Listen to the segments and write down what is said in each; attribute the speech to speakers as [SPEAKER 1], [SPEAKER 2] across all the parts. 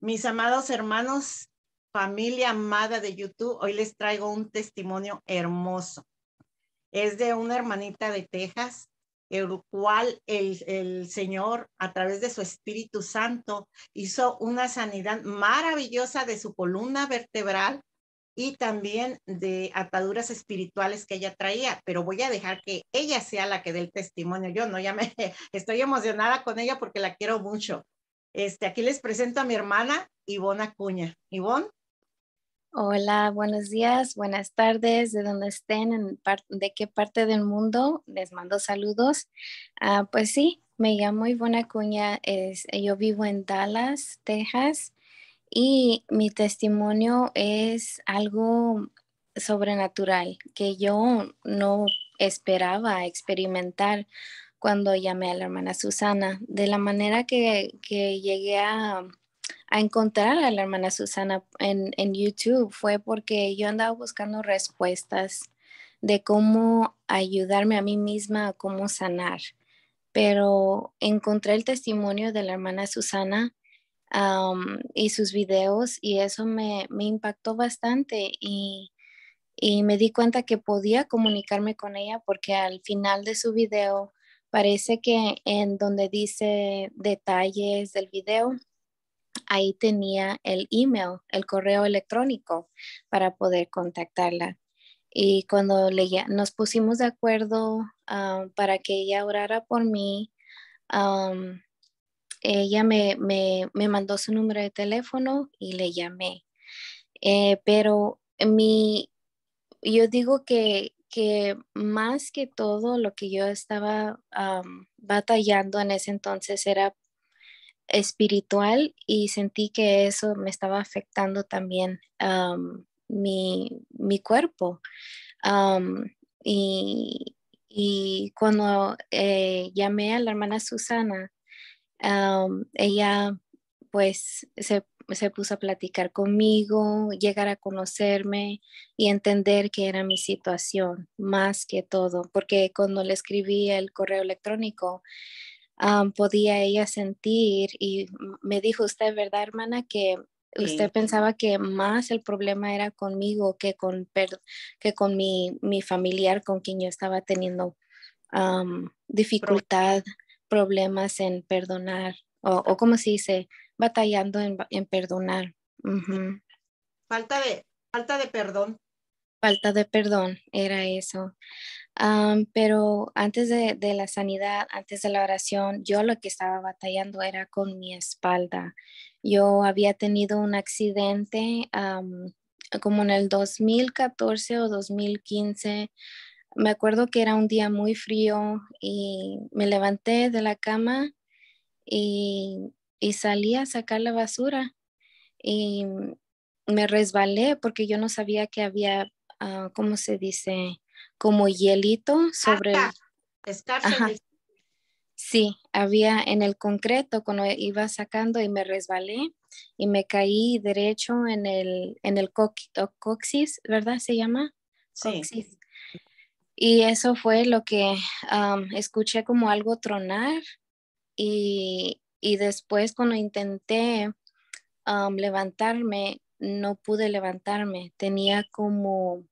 [SPEAKER 1] Mis amados hermanos, familia amada de YouTube, hoy les traigo un testimonio hermoso. Es de una hermanita de Texas, el cual el, Señor, a través de su Espíritu Santo, hizo una sanidad maravillosa de su columna vertebral y también de ataduras espirituales que ella traía, pero voy a dejar que ella sea la que dé el testimonio. Yo no, ya me estoy emocionada con ella porque la quiero mucho. Este, aquí les presento a mi hermana Ivona Cuña. Ivonne.
[SPEAKER 2] Hola, buenos días, buenas tardes, de donde estén, de qué parte del mundo, les mando saludos. Ah, pues sí, me llamo Ivona Cuña, yo vivo en Dallas, Texas, y mi testimonio es algo sobrenatural que yo no esperaba experimentar cuando llamé a la hermana Susana, de la manera que, que llegué a, a, encontrar a la hermana Susana en, en YouTube fue porque yo andaba buscando respuestas de cómo ayudarme a mí misma, cómo sanar. Pero encontré el testimonio de la hermana Susana y sus videos y eso me, me impactó bastante y, y, me di cuenta que podía comunicarme con ella porque al final de su video Parece que en donde dice detalles del video, ahí tenía el email, el correo electrónico para poder contactarla. Y cuando leía, nos pusimos de acuerdo ah, para que ella orara por mí, ah, ella me, mandó su número de teléfono y le llamé. Eh, pero mi, yo digo que más que todo lo que yo estaba batallando en ese entonces era espiritual y sentí que eso me estaba afectando también mi, cuerpo. y, cuando eh, llamé a la hermana Susana, ella pues se se puso a platicar conmigo, llegar a conocerme y entender que era mi situación, más que todo, porque cuando le escribí el correo electrónico, podía ella sentir y me dijo, usted, ¿verdad, hermana? Que usted pensaba que más el problema era conmigo que con, que con mi, mi familiar con quien yo estaba teniendo dificultad, problemas en perdonar o como se dice, batallando en, perdonar.
[SPEAKER 1] Falta de, falta de perdón.
[SPEAKER 2] Falta de perdón, era eso. pero antes de, la sanidad, antes de la oración, yo lo que estaba batallando era con mi espalda. Yo había tenido un accidente como en el 2014 o 2015. Me acuerdo que era un día muy frío y me levanté de la cama y y salí a sacar la basura y me resbalé porque yo no sabía que había, como ah, ¿cómo se dice? Como hielito sobre... Sí, había en el concreto cuando iba sacando y me resbalé y me caí derecho en el, en el coxis, ¿verdad? ¿Se llama? Y eso fue lo que escuché como algo tronar y, y después cuando intenté levantarme, no pude levantarme. Tenía como,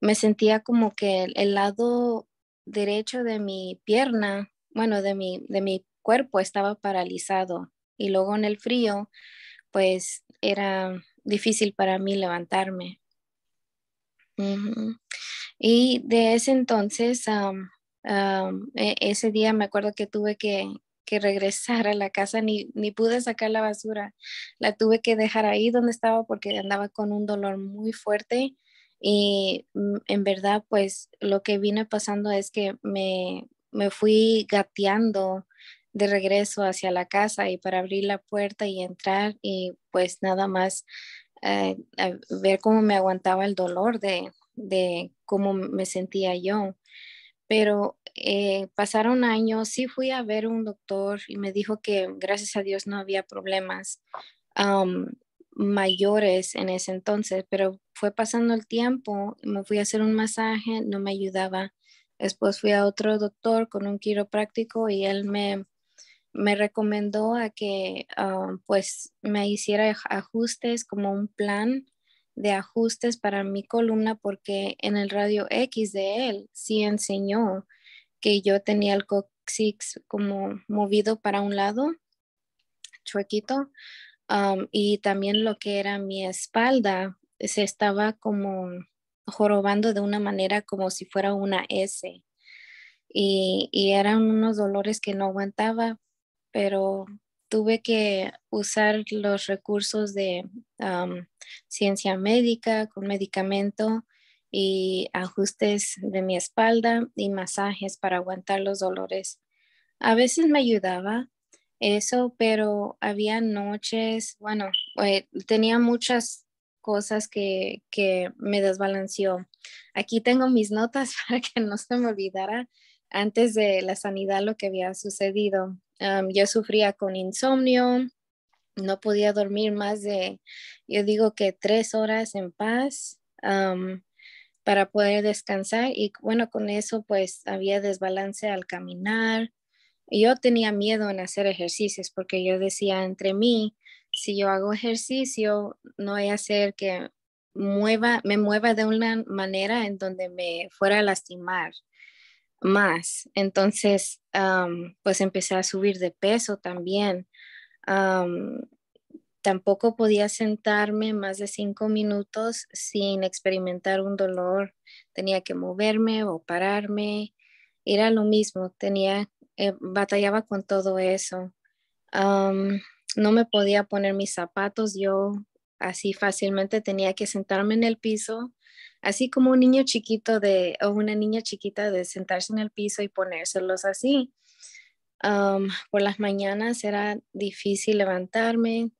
[SPEAKER 2] me sentía como que el, lado derecho de mi pierna, bueno, de mi, de mi cuerpo estaba paralizado. Y luego en el frío, pues era difícil para mí levantarme. Y de ese entonces, e, ese día me acuerdo que tuve que, que regresar a la casa, ni, ni pude sacar la basura. La tuve que dejar ahí donde estaba porque andaba con un dolor muy fuerte y mm, en verdad pues lo que vine pasando es que me, me fui gateando de regreso hacia la casa y para abrir la puerta y entrar y pues nada más eh, ver cómo me aguantaba el dolor de, de cómo me sentía yo. Pero eh, pasaron años, sí fui a ver un doctor y me dijo que gracias a Dios no había problemas mayores en ese entonces, pero fue pasando el tiempo, me fui a hacer un masaje, no me ayudaba. Después fui a otro doctor con un quiropráctico y él me, me recomendó a que ah, pues me hiciera ajustes como un plan de ajustes para mi columna porque en el radio X de él sí enseñó que yo tenía el coccyx como movido para un lado, chuequito, y también lo que era mi espalda se estaba como jorobando de una manera como si fuera una S. Y, eran unos dolores que no aguantaba, pero tuve que usar los recursos de ciencia médica con medicamento y ajustes de mi espalda y masajes para aguantar los dolores. A veces me ayudaba eso, pero había noches, bueno, eh, tenía muchas cosas que, que me desbalanceó. Aquí tengo mis notas para que no se me olvidara antes de la sanidad lo que había sucedido. yo sufría con insomnio, no podía dormir más de, yo digo que tres horas en paz para poder descansar y bueno, con eso pues había desbalance al caminar. Yo tenía miedo en hacer ejercicios porque yo decía entre mí, si yo hago ejercicio, no voy a hacer que mueva, me mueva de una manera en donde me fuera a lastimar más. Entonces, pues empecé a subir de peso también. Tampoco podía sentarme más de cinco minutos sin experimentar un dolor. Tenía que moverme o pararme. Era lo mismo. Tenía, eh, batallaba con todo eso. no me podía poner mis zapatos yo así fácilmente. Tenía que sentarme en el piso, así como un niño chiquito de, o una niña chiquita de sentarse en el piso y ponérselos así por las mañanas era difícil levantarme.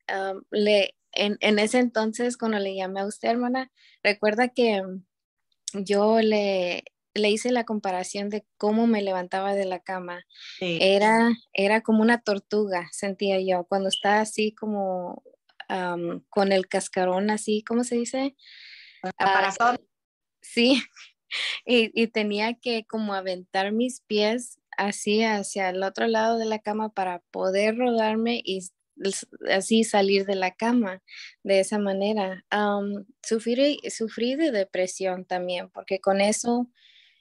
[SPEAKER 2] le, en, ese entonces, cuando le llamé a usted, hermana, recuerda que yo le, le hice la comparación de cómo me levantaba de la cama. Era, era como una tortuga, sentía yo, cuando estaba así como con el cascarón, así, ¿cómo se dice? Uh, sí, y, y, tenía que como aventar mis pies así hacia el otro lado de la cama para poder rodarme y así salir de la cama de esa manera. sufrí, de depresión también, porque con eso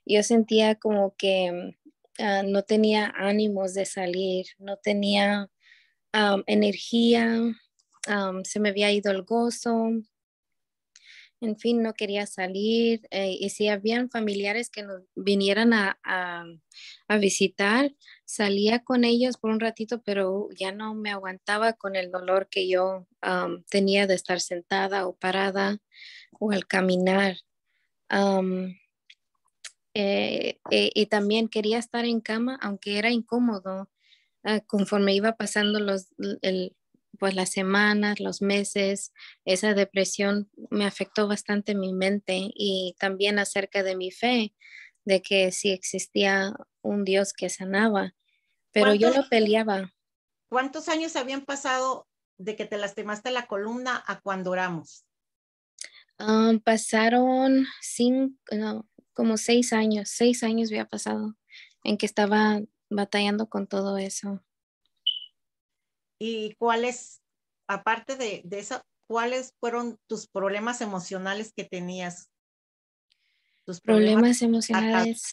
[SPEAKER 2] yo sentía como que ah, no tenía ánimos de salir, no tenía energía, se me había ido el gozo, en fin, no quería salir. Eh, y si habían familiares que nos vinieran a, visitar, salía con ellos por un ratito, pero ya no me aguantaba con el dolor que yo tenía de estar sentada o parada o al caminar. Eh, eh, y también quería estar en cama, aunque era incómodo. Ah, conforme iba pasando los, el, pues las semanas, los meses, esa depresión me afectó bastante mi mente y también acerca de mi fe, de que si sí existía un Dios que sanaba, pero yo lo peleaba.
[SPEAKER 1] ¿Cuántos años habían pasado de que te lastimaste la columna a cuando oramos?
[SPEAKER 2] Ah, pasaron cinco, como seis años, seis años había pasado en que estaba batallando con todo eso.
[SPEAKER 1] ¿Y cuáles, aparte de, eso, cuáles fueron tus problemas emocionales que tenías? Tus problemas, emocionales.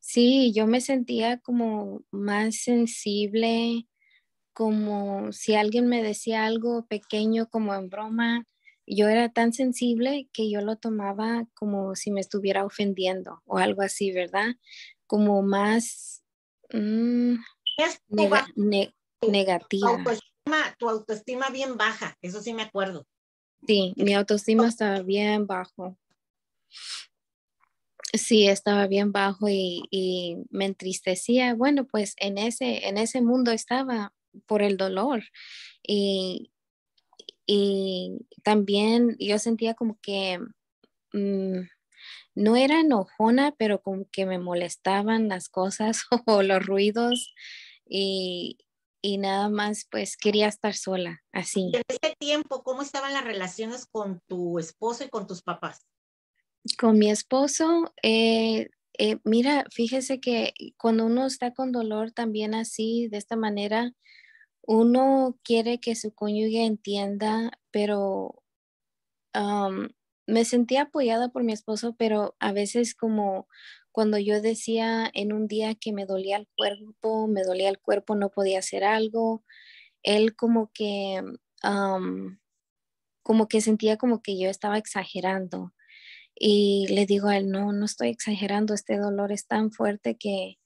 [SPEAKER 2] Sí, yo me sentía como más sensible, como si alguien me decía algo pequeño, como en broma, yo era tan sensible que yo lo tomaba como si me estuviera ofendiendo o algo así, ¿verdad? Como más... Mm, negativa.
[SPEAKER 1] tu autoestima bien baja, eso sí me acuerdo.
[SPEAKER 2] Sí, mi autoestima estaba bien bajo. Sí, estaba bien bajo y, me entristecía. Bueno, pues en ese, en ese mundo estaba por el dolor. Y, también yo sentía como que mm, no era enojona, pero como que me molestaban las cosas o los ruidos. Y, y nada más pues quería estar sola, así. En ese
[SPEAKER 1] tiempo, ¿cómo estaban las relaciones con tu esposo y con tus papás?
[SPEAKER 2] Con mi esposo, eh, eh, mira, fíjese que cuando uno está con dolor también así, de esta manera, uno quiere que su cónyuge entienda, pero me sentía apoyada por mi esposo, pero a veces como cuando yo decía en un día que me dolía el cuerpo, me dolía el cuerpo, no podía hacer algo, él como que, como que sentía como que yo estaba exagerando. Y le digo a él, no, no estoy exagerando, este dolor es tan fuerte que,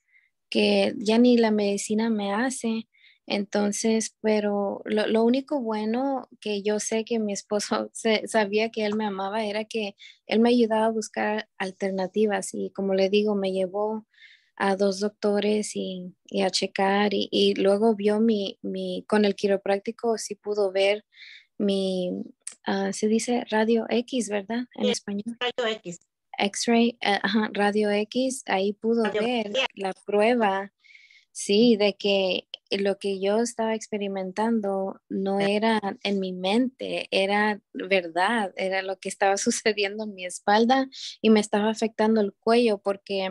[SPEAKER 2] que ya ni la medicina me hace. Entonces, pero lo, único bueno que yo sé que mi esposo sabía que él me amaba era que él me ayudaba a buscar alternativas y como le digo, me llevó a dos doctores y, a checar y, luego vio mi, con el quiropráctico sí pudo ver mi, ah, se dice radio X, ¿verdad? En español.
[SPEAKER 1] Radio X.
[SPEAKER 2] X-ray, eh, radio X, ahí pudo ver la prueba Sí, de que lo que yo estaba experimentando no eh. era en mi mente, era verdad, era lo que estaba sucediendo en mi espalda y me estaba afectando el cuello porque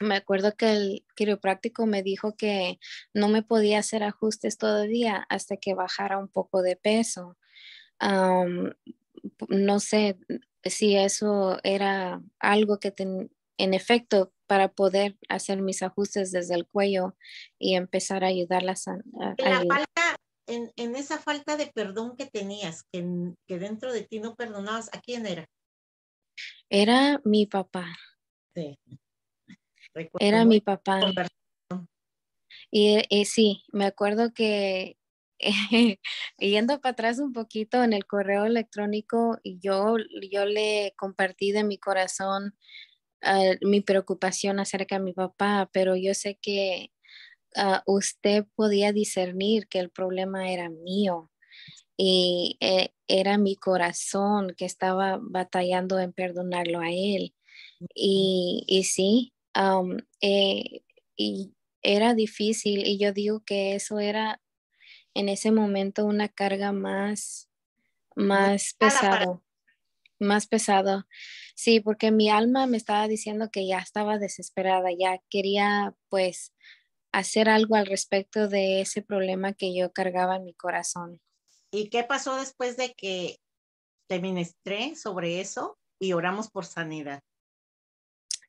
[SPEAKER 2] me acuerdo que el quiropráctico me dijo que no me podía hacer ajustes todavía hasta que bajara un poco de peso. no sé si eso era algo que en efecto para poder hacer mis ajustes desde el cuello y empezar a ayudarlas a, en, la
[SPEAKER 1] en, esa falta de perdón que tenías, que, dentro de ti no perdonabas, ¿a quién era?
[SPEAKER 2] Era mi papá.
[SPEAKER 1] Sí. era mi papá.
[SPEAKER 2] Y, sí, me acuerdo que yendo para atrás un poquito en el correo electrónico, yo, yo le compartí de mi corazón Ah, mi preocupación acerca de mi papá, pero yo sé que ah, usted podía discernir que el problema era mío y eh, era mi corazón que estaba batallando en perdonarlo a él. Y, y sí, eh, y era difícil y yo digo que eso era en ese momento una carga más, más pesado más pesada. Sí, porque mi alma me estaba diciendo que ya estaba desesperada, ya quería pues hacer algo al respecto de ese problema que yo cargaba en mi corazón.
[SPEAKER 1] ¿Y qué pasó después de que te ministré sobre eso y oramos por sanidad?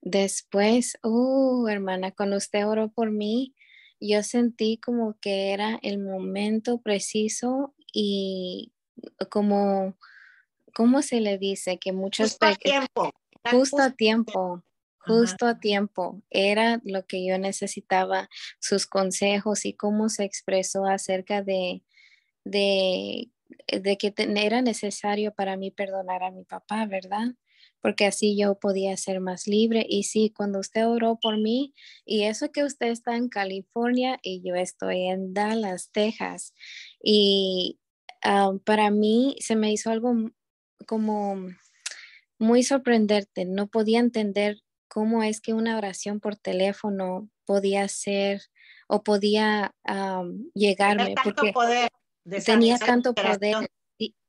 [SPEAKER 2] Después, uh, hermana, cuando usted oró por mí, yo sentí como que era el momento preciso y como ¿cómo se le dice? Que muchos... Justo a tiempo. Justo a tiempo justo a tiempo. Era lo que yo necesitaba, sus consejos y cómo se expresó acerca de, de, de que era necesario para mí perdonar a mi papá, ¿verdad? Porque así yo podía ser más libre. Y sí, cuando usted oró por mí, y eso que usted está en California y yo estoy en Dallas, Texas, y ah, para mí se me hizo algo como muy sorprenderte. No podía entender cómo es que una oración por teléfono podía ser o podía ah, llegarme. Tanto porque poder
[SPEAKER 1] tenía tanto
[SPEAKER 2] poder.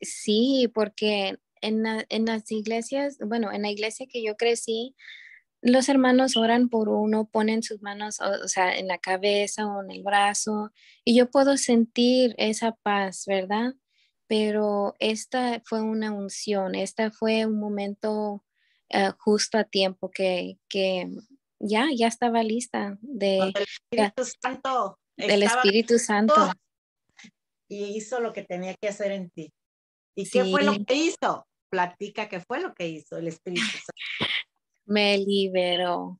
[SPEAKER 2] Sí, porque en, las iglesias, bueno, en la iglesia que yo crecí, los hermanos oran por uno, ponen sus manos, o, sea, en la cabeza o en el brazo, y yo puedo sentir esa paz, ¿verdad? pero esta fue una unción, esta fue un momento eh, justo a tiempo que, que ya, ya estaba lista de, Espíritu Del Espíritu Santo.
[SPEAKER 1] Y hizo lo que tenía que hacer en ti. ¿Y qué fue lo que hizo? Platica qué fue lo que hizo el Espíritu Santo.
[SPEAKER 2] Me liberó,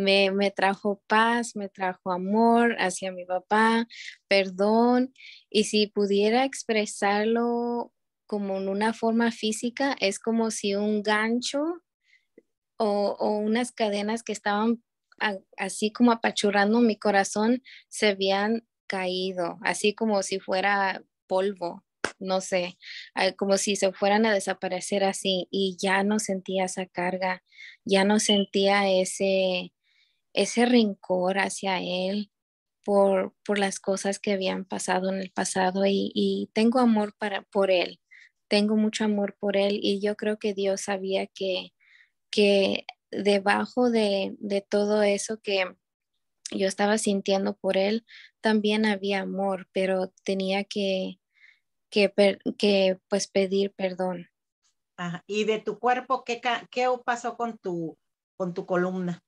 [SPEAKER 2] me, trajo paz, me trajo amor hacia mi papá, perdón, y si pudiera expresarlo como en una forma física, es como si un gancho o, unas cadenas que estaban así como apachurrando mi corazón se habían caído, así como si fuera polvo, no sé, ah, como si se fueran a desaparecer así y ya no sentía esa carga, ya no sentía ese, ese rencor hacia él por, por las cosas que habían pasado en el pasado y, tengo amor para, por él, tengo mucho amor por él y yo creo que Dios sabía que, que debajo de, de todo eso que yo estaba sintiendo por él, también había amor, pero tenía que, que, pues pedir perdón.
[SPEAKER 1] ¿Y de tu cuerpo qué, qué pasó con tu, con tu columna?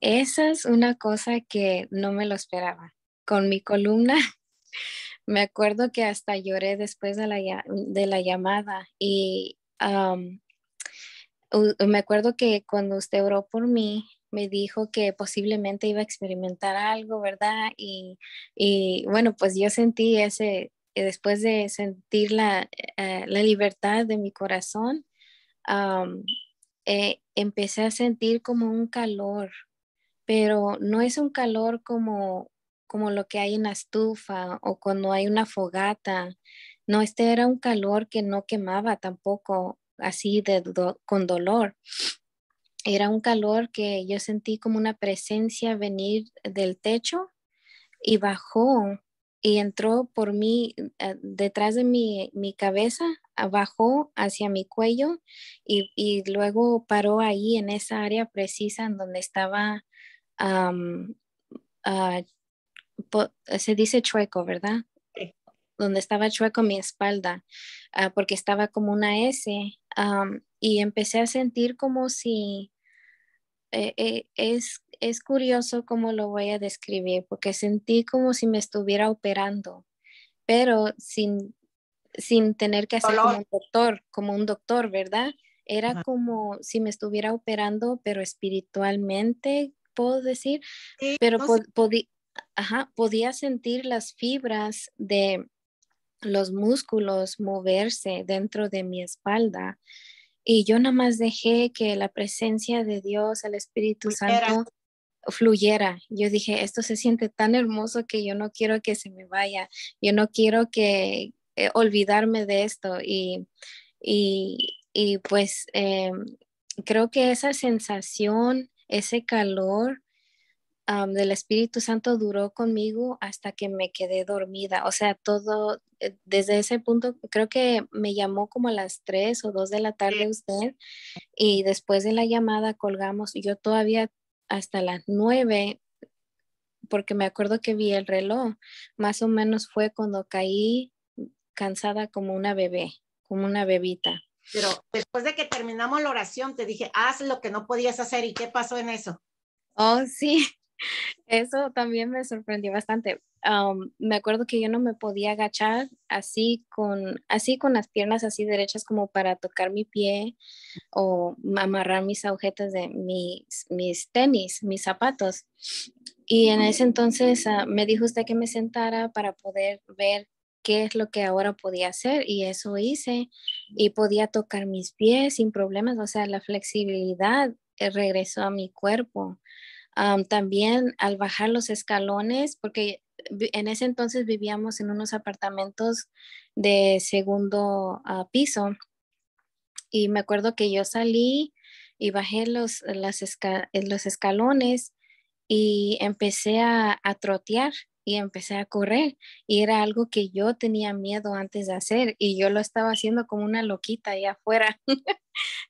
[SPEAKER 2] Esa es una cosa que no me lo esperaba. Con mi columna, me acuerdo que hasta lloré después de la, llamada y me acuerdo que cuando usted oró por mí, me dijo que posiblemente iba a experimentar algo, ¿verdad? Y, bueno, pues yo sentí ese, eh, después de sentir eh, la, libertad de mi corazón, eh, empecé a sentir como un calor, pero no es un calor como, como lo que hay en la estufa o cuando hay una fogata. No, este era un calor que no quemaba tampoco así de con dolor. Era un calor que yo sentí como una presencia venir del techo y bajó y entró por mí, eh, detrás de mi, mi cabeza, bajó hacia mi cuello y, luego paró ahí en esa área precisa en donde estaba, ah, se dice chueco, ¿verdad? Donde estaba chueco mi espalda, ah, porque estaba como una S. y empecé a sentir como si eh, eh, es, es curioso cómo lo voy a describir, porque sentí como si me estuviera operando, pero sin, sin tener que hacer como un doctor, como un doctor, ¿verdad? Era como si me estuviera operando, pero espiritualmente, puedo decir, pero podía sentir las fibras de los músculos moverse dentro de mi espalda. Y yo nada más dejé que la presencia de Dios, el Espíritu Santo, fluyera. Yo dije, esto se siente tan hermoso que yo no quiero que se me vaya. Yo no quiero que, eh, olvidarme de esto y, pues eh, creo que esa sensación, ese calor del Espíritu Santo duró conmigo hasta que me quedé dormida. O sea, todo eh, desde ese punto, creo que me llamó como a las 3 o 2 de la tarde usted y después de la llamada colgamos. Yo todavía hasta las 9 porque me acuerdo que vi el reloj, más o menos fue cuando caí cansada como una bebé, como una bebita.
[SPEAKER 1] Pero después de que terminamos la oración, te dije, haz
[SPEAKER 2] lo que no podías hacer. ¿Y qué pasó en eso? Oh, sí, eso también me sorprendió bastante. Um, me acuerdo que yo no me podía agachar así con, así con las piernas así derechas como para tocar mi pie o amarrar mis agujetas de mis, mis tenis, mis zapatos. Y en ese entonces ah, me dijo usted que me sentara para poder ver qué es lo que ahora podía hacer y eso hice y podía tocar mis pies sin problemas, o sea, la flexibilidad eh, regresó a mi cuerpo. también al bajar los escalones, porque en ese entonces vivíamos en unos apartamentos de segundo ah, piso y me acuerdo que yo salí y bajé los, escalones y empecé a trotear y empecé a correr. Y era algo que yo tenía miedo antes de hacer y yo lo estaba haciendo como una loquita ahí afuera,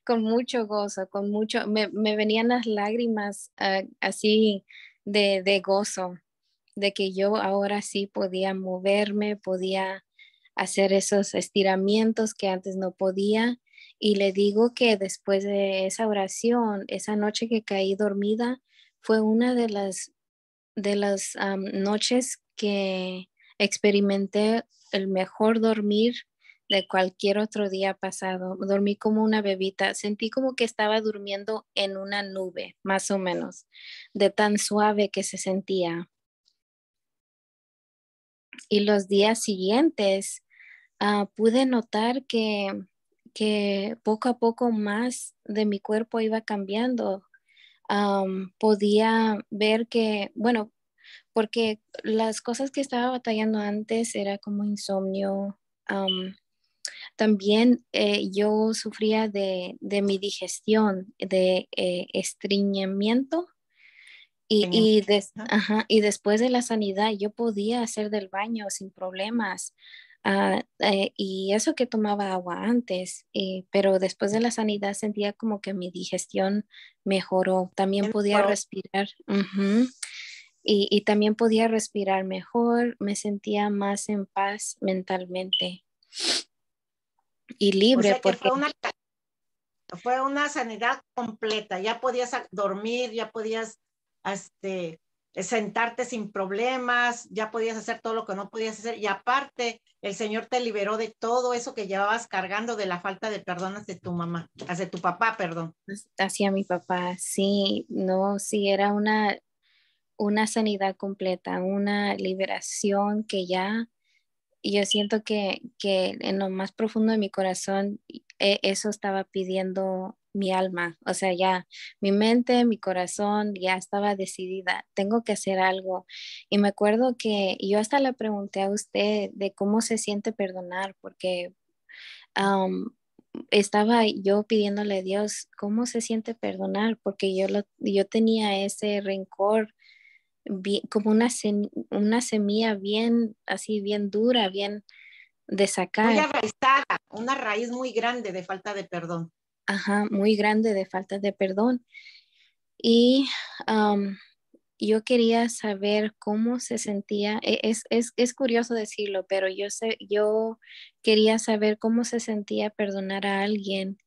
[SPEAKER 2] con mucho gozo, con mucho, me, venían las lágrimas ah, así de gozo, de que yo ahora sí podía moverme, podía hacer esos estiramientos que antes no podía. Y le digo que después de esa oración, esa noche que caí dormida, fue una de las de las noches que experimenté el mejor dormir de cualquier otro día pasado. Dormí como una bebita. Sentí como que estaba durmiendo en una nube, más o menos, de tan suave que se sentía. Y los días siguientes ah, pude notar que poco a poco más de mi cuerpo iba cambiando podía ver que, bueno, porque las cosas que estaba batallando antes era como insomnio. también eh, yo sufría de, de, mi digestión, de eh, estreñimiento. Y, y, después de la sanidad yo podía hacer del baño sin problemas. Ah, eh, y eso que tomaba agua antes, eh, pero después de la sanidad sentía como que mi digestión mejoró. También podía respirar. y, también podía respirar mejor, me sentía más en paz mentalmente y libre. porque...
[SPEAKER 1] Fue una, sanidad completa, ya podías dormir, ya podías este, eh, sentarte sin problemas, ya podías hacer todo lo que no podías hacer y aparte el Señor te liberó de todo eso que llevabas cargando de la falta de perdón hacia tu mamá, hacia tu papá, perdón.
[SPEAKER 2] Pues, hacia mi papá, sí, no, sí, era una, una sanidad completa, una liberación que ya yo siento que, que en lo más profundo de mi corazón e, eso estaba pidiendo mi alma, o sea, ya mi mente, mi corazón ya estaba decidida, tengo que hacer algo. Y me acuerdo que yo hasta le pregunté a usted de cómo se siente perdonar, porque estaba yo pidiéndole a Dios cómo se siente perdonar, porque yo, yo tenía ese rencor como una, una semilla bien, así, bien dura, bien de sacar.
[SPEAKER 1] una raíz
[SPEAKER 2] muy grande de falta de perdón ajá, muy grande de falta de perdón. Y yo quería saber cómo se sentía, e, es, curioso decirlo, pero yo, sé, yo quería saber cómo se sentía perdonar a alguien.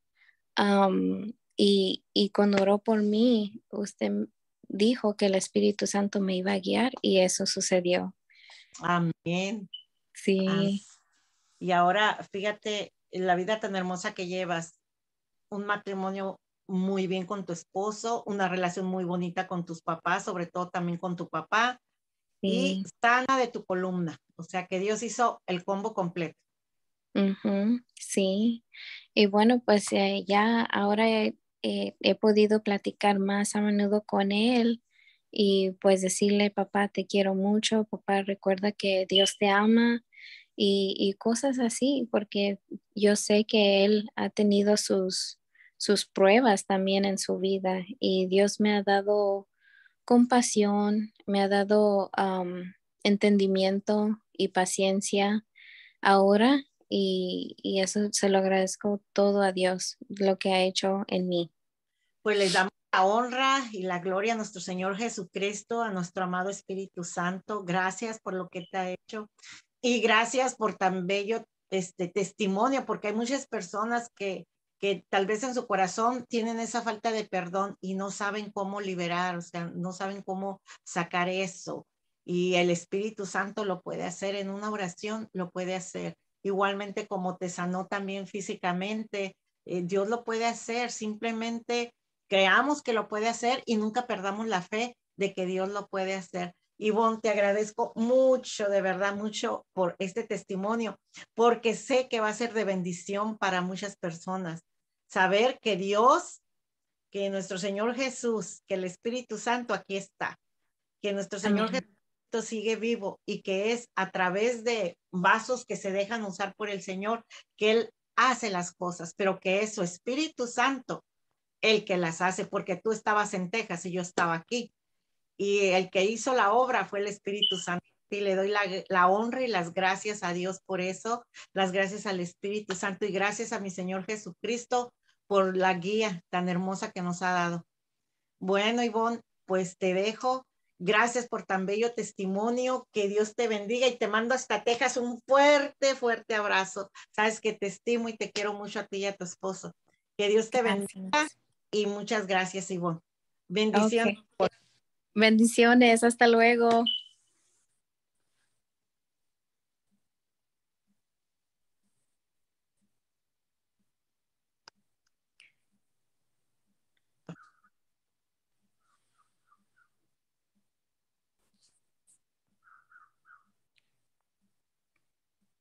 [SPEAKER 2] y, y cuando oró por mí, usted dijo que el Espíritu Santo me iba a guiar y eso sucedió. Amén. Sí.
[SPEAKER 1] y ahora, fíjate la vida tan hermosa que llevas un matrimonio muy bien con tu esposo, una relación muy bonita con tus papás, sobre todo también con tu papá, y sana de tu columna. O sea que Dios hizo el combo completo.
[SPEAKER 2] sí, y bueno, pues eh, ya ahora eh, eh, he, podido platicar más a menudo con él y pues decirle, papá, te quiero mucho, papá, recuerda que Dios te ama y cosas así, porque yo sé que él ha tenido sus, sus pruebas también en su vida y Dios me ha dado compasión, me ha dado entendimiento y paciencia ahora y, eso se lo agradezco todo a Dios, lo que ha hecho en mí. Pues
[SPEAKER 1] les damos la honra y la gloria a nuestro Señor Jesucristo, a nuestro amado Espíritu Santo. Gracias por lo que te ha hecho y gracias por tan bello este testimonio, porque hay muchas personas que que tal vez en su corazón tienen esa falta de perdón y no saben cómo liberar, o sea, no saben cómo sacar eso. Y el Espíritu Santo lo puede hacer en una oración, lo puede hacer. Igualmente como te sanó también físicamente, eh, Dios lo puede hacer, simplemente creamos que lo puede hacer y nunca perdamos la fe de que Dios lo puede hacer. Y, Ivonne, te agradezco mucho, de verdad, mucho por este testimonio, porque sé que va a ser de bendición para muchas personas saber que Dios, que nuestro Señor Jesús, que el Espíritu Santo aquí está, que nuestro Señor Jesús sigue vivo y que es a través de vasos que se dejan usar por el Señor que Él hace las cosas, pero que es su Espíritu Santo el que las hace, porque tú estabas en Texas y yo estaba aquí. Y el que hizo la obra fue el Espíritu Santo. Y le doy la, la, honra y las gracias a Dios por eso, las gracias al Espíritu Santo y gracias a mi Señor Jesucristo, por la guía tan hermosa que nos ha dado. Bueno, Ivonne, pues te dejo. Gracias por tan bello testimonio. Que Dios te bendiga y te mando hasta Texas un fuerte, fuerte abrazo. Sabes que te estimo y te quiero mucho a ti y a tu esposo. Que Dios te bendiga y muchas gracias, Ivonne. Bendiciones.
[SPEAKER 2] Bendiciones, hasta luego.